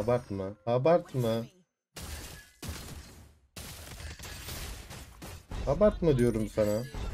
Abartma. Abartma. Abartma diyorum sana.